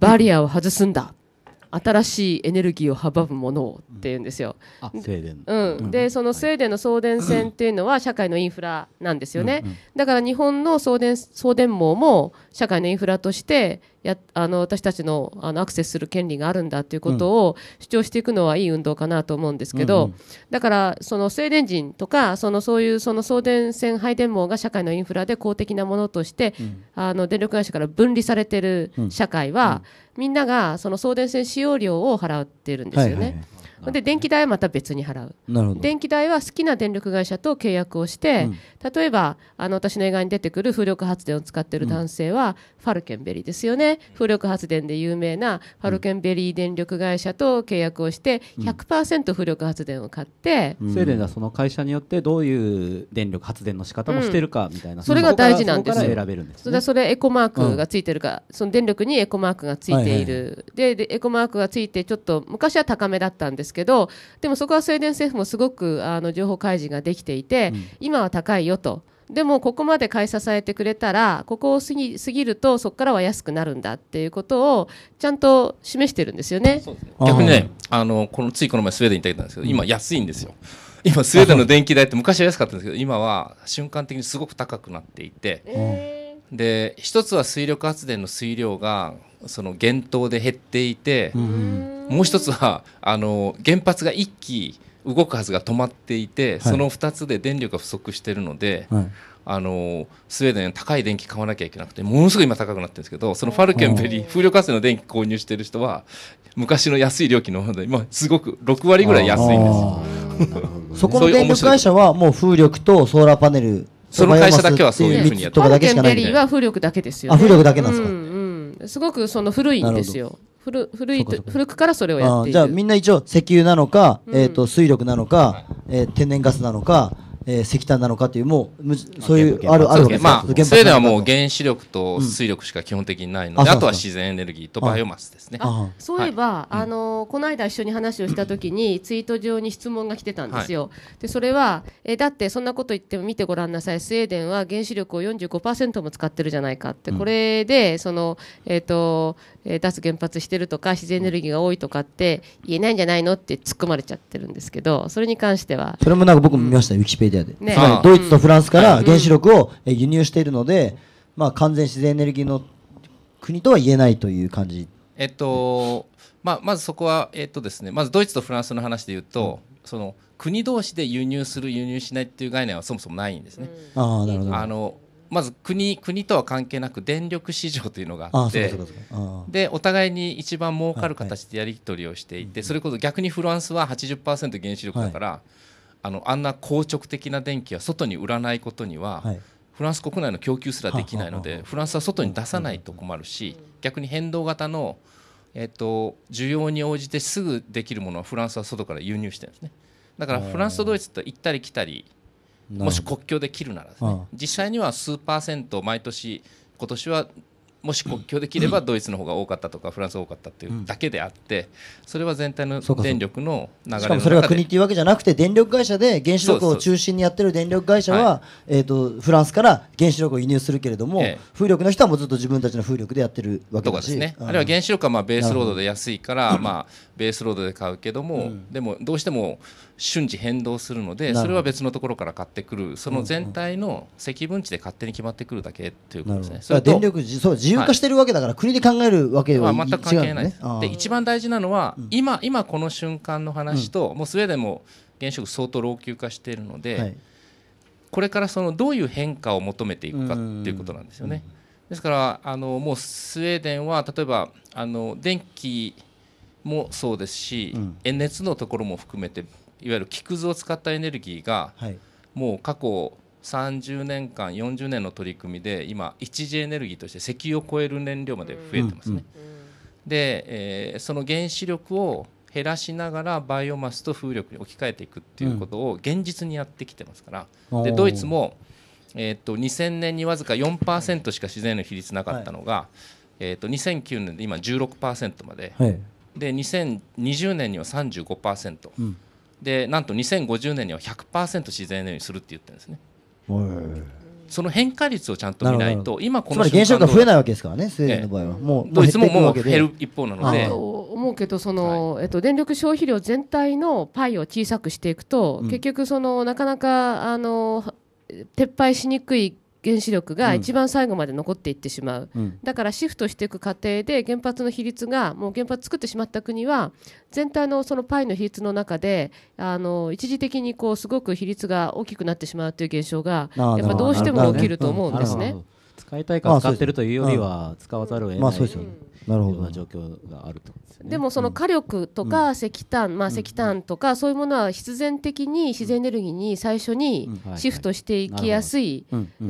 バリアを外すんだ新しいエネルギーを阻むものをっていうんですよ。うん、でそのスウェーデンの送電線っていうのは社会のインフラなんですよね。だから日本の送電送電網も社会のインフラとしてやあの私たちのあのアクセスする権利があるんだということを主張していくのはいい運動かなと思うんですけど、うんうん、だからその静電人とかそのそういうその送電線配電網が社会のインフラで公的なものとして、うん、あの電力会社から分離されてる社会は、うんうん、みんながその送電線使用料を払ってるんですよね。はいはいはいで電気代はまた別に払う電気代は好きな電力会社と契約をして、うん、例えばあの私の映画に出てくる風力発電を使ってる男性は、ファルケンベリーですよね風力発電で有名なファルケンベリー電力会社と契約をして100%風力発電を買って、うん、スウェーデンではその会社によってどういう電力発電の仕方もしてるかみたいな、うん、それが大事なんですね、それそれエコマークがついてるか、その電力にエコマークがついている、はいはい、でエコマークがついてちょっと昔は高めだったんですですけどでもそこはスウェーデン政府もすごくあの情報開示ができていて、うん、今は高いよと。でもここまで買い支えてくれたらここを過ぎ過ぎるとそこからは安くなるんだっていうことをちゃんと示してるんですよね、ね、逆にねあのこのついこの前スウェーデンに行ったんですけど今安いんですよ。今スウェーデンの電気代って昔は安かったんですけど今は瞬間的にすごく高くなっていて。えーで一つは水力発電の水量がその減等で減っていて、うん、もう一つはあの原発が1基動くはずが止まっていて、はい、その2つで電力が不足しているので、はい、あのスウェーデン高い電気買わなきゃいけなくてものすごい今高くなってるんですけどそのファルケンベリー風力発電の電気購入している人は昔の安い料金の方で、今すごく6割ぐらい安いんですよ。そこの電力会社はもう風力とソーラーパネルその会社だけはそういうふうにやってる。パルケンは風力だけですよ、ね。あ、風力だけなんですか。うんうん、すごくその古いんですよ。古古いと古くからそれをやっている。じゃあみんな一応石油なのか、えっ、ー、と水力なのか、えー、天然ガスなのか。えー、石炭なのかというもうそういうあるあるわけです、まあ、スウェーデンはもう原子力と水力しか基本的にないので、うん、あとは自然エネルギーとバイオマスですねそういえば、はい、あのこの間一緒に話をした時にツイート上に質問が来てたんですよ、はい、でそれはえだってそんなこと言っても見てごらんなさいスウェーデンは原子力を45%も使ってるじゃないかって、これでその、えーとえ脱原発してるとか自然エネルギーが多いとかって言えないんじゃないのって突っ込まれちゃってるんですけどそれに関してはそれもなんか僕も見ました、うん、ウィキペディね、ドイツとフランスから原子力を輸入しているので、まあ、完全自然エネルギーの国とは言えないという感じ。えっとまあ、まずそこは、えっとですね、まずドイツとフランスの話で言うと、うん、その国同士で輸入する輸入しないという概念はそもそもないんですね。うん、あなるほどあのまず国国とは関係なく電力市場というのがあってでお互いに一番儲かる形でやり取りをしていて、はい、それこそ逆にフランスは80%原子力だから、はいあのあんな硬直的な電気は外に売らないことには、フランス国内の供給すらできないのでフランスは外に出さないと困るし逆に変動型の、えー、と需要に応じてすぐできるものはフランスは外から輸入してるんですねだからフランスとドイツって行ったり来たりもし国境で切るならですね実際には数パーセント毎年今年はもし国境で切ればドイツの方が多かったとかフランスが多かったっていうだけであってそれは全体の電力の流れの中でしかもそれが国っていうわけじゃなくて電力会社で原子力を中心にやってる電力会社はえとフランスから原子力を輸入するけれども風力の人はもうずっと自分たちの風力でやってるわけだしですねあるいは原子力はまあベースロードで安いからまあベースロードで買うけどもでもどうしても瞬時変動するのでそれは別のところから買ってくるその全体の積分値で勝手に決まってくるだけっていうことですね。電力そう自由化してるわけだから、国で考えるわけは、まあ、全く関係ない、ね、で一番大事なのは、うん、今今この瞬間の話と、うん、もうスウェーデンも子力相当老朽化しているので、はい、これからそのどういう変化を求めていくかっていうことなんですよね。ですからあのもうスウェーデンは例えばあの電気もそうですし、うん、熱のところも含めていわゆる木くずを使ったエネルギーが、はい、もう過去30年間40年の取り組みで今一次エネルギーとして石油を超える燃料まで増えてますね。で、えー、その原子力を減らしながらバイオマスと風力に置き換えていくっていうことを現実にやってきてますから、でドイツも、えーと、2000年にわずか4%しか自然の比率なかったのが、はい、えーと、2009年で今16%まで、はい、で2020年には35%、うん、でなんと2050年には100%自然エネルギーにするって言ってるんですね。その変化率をちゃんと見ないと今このつまり減少が増えないわけですからねスウェーデンの場合は、ええ、もうドイツももう減る一方なので。思うけどその、はい、えっと、電力消費量全体のパイを小さくしていくと、うん、結局そのなかなかあの撤廃しにくい原子力が一番最後まで残っていってしまう、うん、だからシフトしていく過程で原発の比率がもう原発作ってしまった国は全体のそのパイの比率の中であの一時的にこうすごく比率が大きくなってしまうという現象がやっぱどうしても起きると思うんですね。使いたいから使ってるというよりは使わざるを得ない、なるほど状況があるとで、もその火力とか石炭、まあ、石炭とかそういうものは必然的に自然エネルギーに最初にシフトしていきやすい、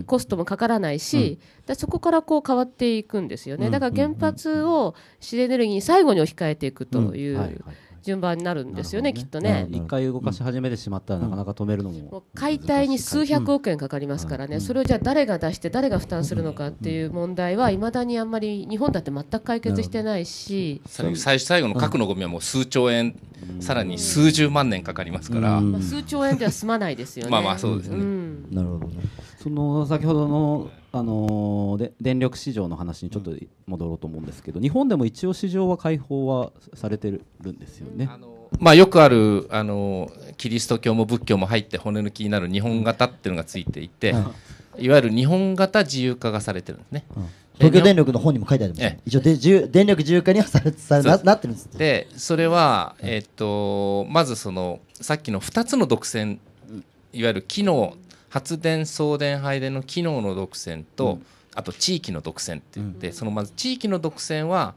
コストもかからないし、うそこからこう変わっていくんですよね、だから原発を自然エネルギーに最後に置き換えていくという。順番になるんですよね、ね、きっとね一、回動かし始めてしまったら、なかなか止めるのもうん、も解体に数百億円かかりますからね、うん、それをじゃあ誰が出して誰が負担するのかっていう問題はいまだにあんまり日本だって全く解決してないし最後の核のゴミはもう数兆円さらに数十万年かかりますから、まあ、数兆円では済まないですよねまあまあそうですね、なるほどねその先ほどのあので電力市場の話にちょっと戻ろうと思うんですけど、日本でも一応市場は開放はされてるんですよね。まあ、よくあるあのキリスト教も仏教も入って骨抜きになる日本型っていうのがついていて、い、わゆる日本型自由化がされてるんですね。東京電力の本にも書いてあります、ね、一応で電力自由化にはされさななってるんですでそれは、えー、っとまずそのさっきの2つの独占いわゆる機能発電送電配電の機能の独占と、うん、あと地域の独占って言って、うん、そのまず地域の独占は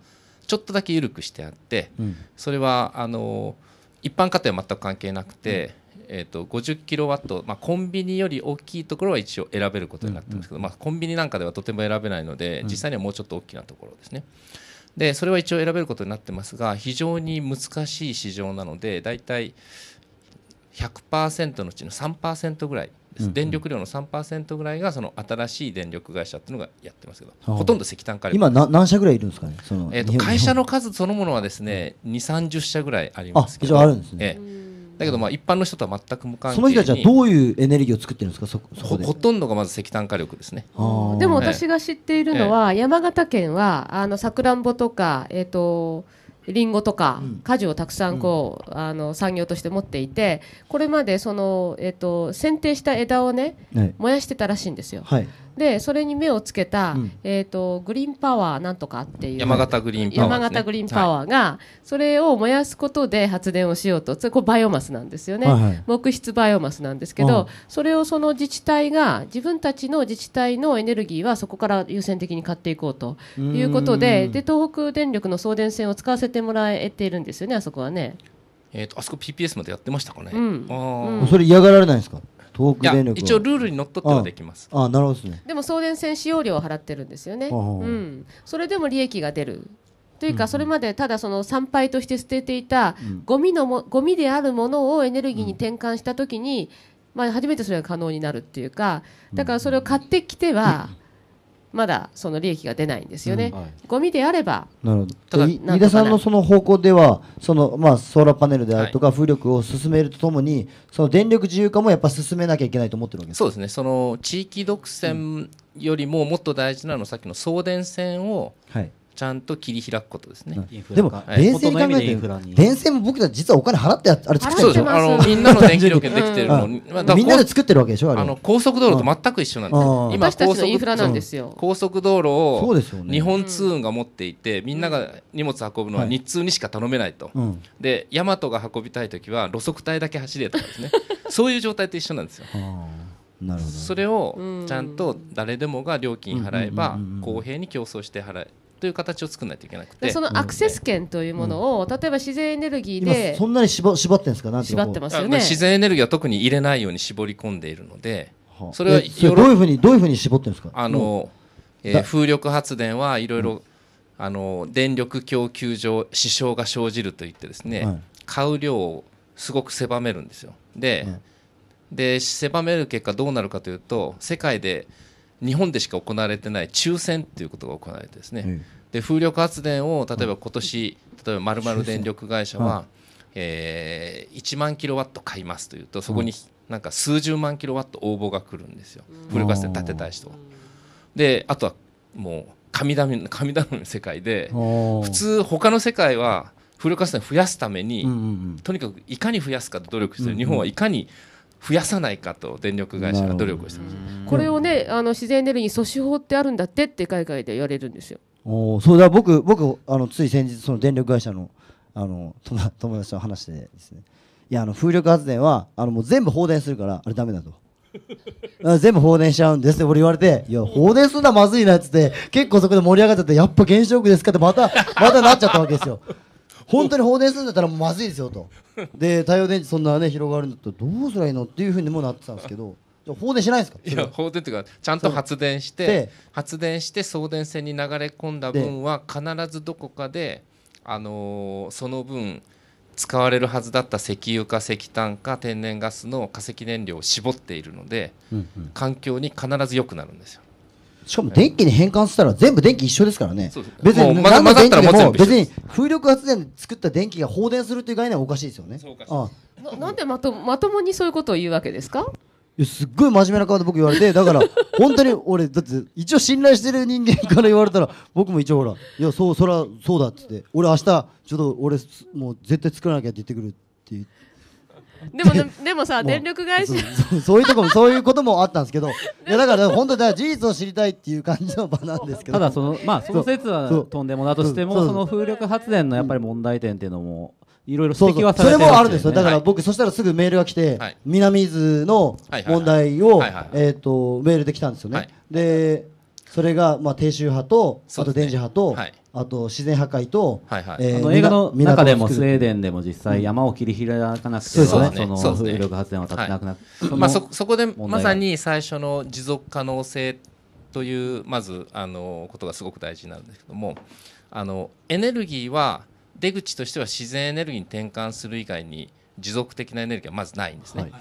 ちょっとだけ緩くしてあって、うん、それはあの一般家庭は全く関係なくて、えーと、50キロワット、まあ、コンビニより大きいところは一応選べることになってますけど、うんうん、まあ、コンビニなんかではとても選べないので実際にはもうちょっと大きなところですね。でそれは一応選べることになってますが非常に難しい市場なので大体100%のうちの3%ぐらい電力量の3%ぐらいがその新しい電力会社っていうのがやってますけど、はあ、ほとんど石炭火力今何社ぐらいいるんですかねえーと、会社の数そのものはですね2 3 0社ぐらいありますけどああるんですね、えだけどまあ一般の人とは全く無関係その人たちはどういうエネルギーを作ってるんですかそこでほとんどがまず石炭火力ですねでも私が知っているのは、山形県はあのさくらんぼとかえっ、ー、とりんごとか果樹をたくさんこう、うん、あの産業として持っていてこれまでその、えーと、と剪定した枝をね、はい、燃やしてたらしいんですよ、はい、でそれに目をつけた、うん、えーと、グリーンパワーなんとかっていう山形グリーンパワー、ね、山形グリーンパワーが、それを燃やすことで発電をしようとそれこバイオマスなんですよね、はいはい、木質バイオマスなんですけど、それをその自治体が自分たちの自治体のエネルギーはそこから優先的に買っていこうということでで東北電力の送電線を使わせてもらえているんですよねあそこはね。えーと、あそこ PPS までやってましたかね、うん、あうん、それ嫌がられないですか遠く電力一応ルールにのっとってはできますあなるほどで、すね、でも送電線使用料を払ってるんですよね、うん、それでも利益が出るというか、それまでただその参拝として捨てていたゴミのも、ゴミであるものをエネルギーに転換したときに、まあ、初めてそれが可能になるっていうか、だからそれを買ってきては、まだその利益が出ないんですよね、うんはい、ゴミであればなるほど飯田さんのその方向ではその、まあ、ソーラーパネルであるとか風力を進めるとともに、はい、その電力自由化もやっぱ進めなきゃいけないと思ってるわけそうですねその地域独占よりももっと大事なのはさっきの送電線を、はいちゃんと切り開くことですね。でも、に考えて、電線も僕たち実はお金払ってあれ作ってるでしょ。みんなの電気料金できてるの、みんなで作ってるわけでしょ。あの高速道路と全く一緒なんです。今高速インフラなんですよ。高速道路を日本通運が持っていて、みんなが荷物運ぶのは日通にしか頼めないと。で、ヤマトが運びたい時は路側帯だけ走れとかですね。そういう状態と一緒なんですよ。それをちゃんと誰でもが料金払えば公平に競争して払という形を作らないといけなくてそのアクセス権というものを、うん、例えば自然エネルギーでそんなに絞絞ってんですか縛ってますよね自然エネルギーは特に入れないように絞り込んでいるので、はあ、それはどういうふうにどういうふうに絞ってるんですかあの、うえー、風力発電はいろいろ、あの電力供給上支障が生じるといってですね、はい、買う量をすごく狭めるんですよではい、で狭める結果どうなるかというと世界で日本でしか行われてない抽選っていうことが行われてですね、うん、で風力発電を例えば今年、例えば丸々電力会社は、えー、1万キロワット買いますというとそこになんか数十万キロワット応募が来るんですよ風力発電建てたい人は。であとはもう神頼み 神頼みの世界で普通他の世界は風力発電増やすために、とにかくいかに増やすかと努力してる、日本はいかに増やさないかと電力会社が努力をしてますこれをねあの自然エネルギー阻止法ってあるんだってって海外で言われるんですよ。おそうだ僕僕あのつい先日その電力会社のあの友達と話でですねいやあの風力発電はあのもう全部放電するからあれだめだと。全部放電しちゃうんですって俺言われて、いや、放電するのはまずいなっつって、結構そこで盛り上がっちゃって、やっぱ原子力ですかってまた、またなっちゃったわけですよ。本当に放電するんだったらまずいですよとで太陽電池そんなね広がるんだったらどうすりゃいいのっていうふうにもなってたんですけど放電しないですかいや放電っていうかちゃんと発電して発電して送電線に流れ込んだ分は必ずどこかで、あのー、その分使われるはずだった石油か石炭か天然ガスの化石燃料を絞っているので、うんうん、環境に必ず良くなるんですよ。しかも電気に変換したら全部電気一緒ですからね。別に何の電気でも別に風力発電で作った電気が放電するという概念はおかしいですよね。ああなんでまとまともにそういうことを言うわけですかすっごい真面目な顔で僕言われてだから 本当に俺だって一応信頼してる人間から言われたら僕も一応ほらいやそうそらそうだっつって俺明日ちょっと俺もう絶対作らなきゃって言ってくるって言って。でも、でもさ電力会社 そういうとこもそういうこともあったんですけどいやだから本当だ、事実を知りたいっていう感じの場なんですけどただそのまあその説はとんでもなとしてもその風力発電のやっぱり問題点っていうのもいろいろ指摘はされて、それもあるんですよだから僕、そしたらすぐメールが来て、南伊豆の問題をえっ、とメールで来たんですよね、でそれがまあ低周波と、あと電磁波と、あと自然破壊と、はいはいえー、あの映画の中でもスウェーデンでも実際山を切り開かなくては、うん、その風力発電は立てなくなって、はい、まあ、そそこでまさに最初の持続可能性というまずあのことがすごく大事なんですけどもあのエネルギーは出口としては自然エネルギーに転換する以外に持続的なエネルギーはまずないんですね。はい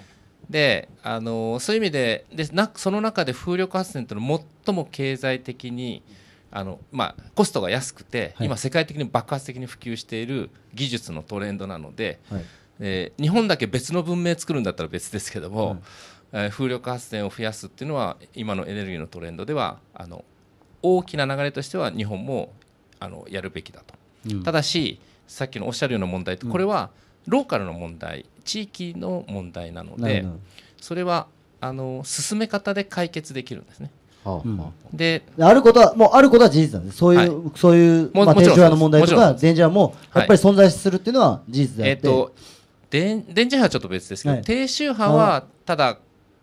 であのそういう意味ででなその中で風力発電というのは最も経済的に、うんあのまあ、コストが安くて、はい、今、世界的に爆発的に普及している技術のトレンドなので、はいえー、日本だけ別の文明作るんだったら別ですけども、うえー、風力発電を増やすっていうのは今のエネルギーのトレンドではあの大きな流れとしては日本もあのやるべきだと、うん、ただしさっきのおっしゃるような問題これはローカルの問題地域の問題なのでそれはあの進め方で解決できるんですね。であることはもうあることは事実なんですそういう、そういうまあ電磁波の問題とか電磁波もやっぱり存在するっていうのは事実であって、えー、っと電磁波はちょっと別ですけど、低周波はただ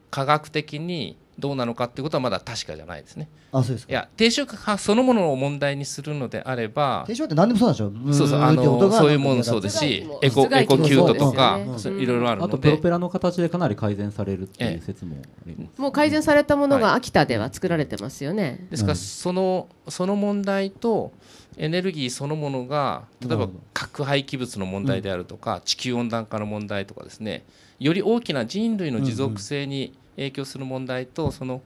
科学的にどうなのかってことはまだ確かじゃないですね。あそうですいや定食派そのものを問題にするのであれば定食って何でもそうなんでしょう。そうそうあのそういうものそうですしエコエコキュートとかいろいろあるのであとプロペラの形でかなり改善されるっていう説ももう改善されたものが秋田では作られてますよね。ですからそのその問題とエネルギーそのものが例えば核廃棄物の問題であるとか、地球温暖化の問題とかですねより大きな人類の持続性に、うん影響する問題とその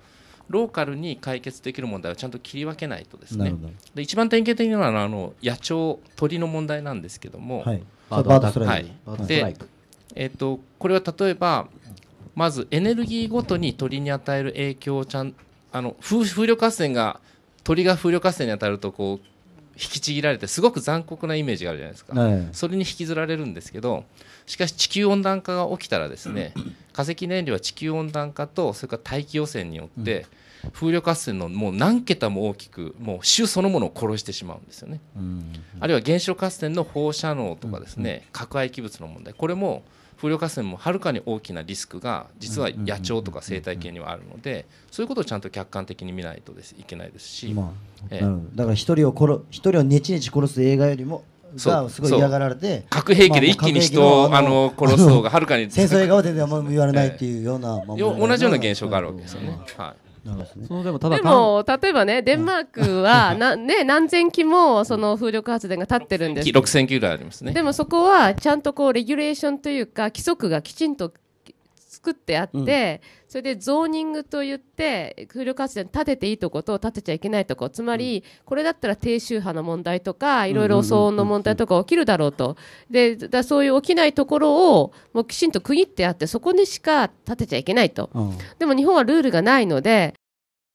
ローカルに解決できる問題をちゃんと切り分けないとですねで一番典型的なのはあの野鳥鳥の問題なんですけども、はい、バードストライク、はい、で、えーとこれは例えばまずエネルギーごとに鳥に与える影響をちゃんあの風力発電が鳥が風力発電に当たるとこう引きちぎられてすごく残酷なイメージがあるじゃないですか、はい、それに引きずられるんですけどしかし地球温暖化が起きたらですね化石燃料は地球温暖化とそれから大気汚染によって、うん風力発電のもう何桁も大きくもう種そのものを殺してしまうんですよね、うん、あるいは原子力発電の放射能とかですね、核廃棄物の問題これも風力発電もはるかに大きなリスクが実は野鳥とか生態系にはあるのでそういうことをちゃんと客観的に見ないとですいけないですし、まあ、えだから一人を殺一人をねちねち殺す映画よりもすごい嫌がられて核兵器で一気に人をあの殺す方がはるかに 戦争映画は全然言われないっていうような 同じような現象があるわけですよね。はいそのでもでも例えばねデンマークはな、ね、何千機もその風力発電が立ってるんです6000ぐらいありますねでもそこはちゃんとこうレギュレーションというか規則がきちんと作ってあって、うん、それでゾーニングといって風力発電建てていいとこと建てちゃいけないとこつまり、これだったら低周波の問題とかいろいろ騒音の問題とか起きるだろうとでだそういう起きないところをもうきちんと区切ってあってそこにしか建てちゃいけないと、でも日本はルールがないので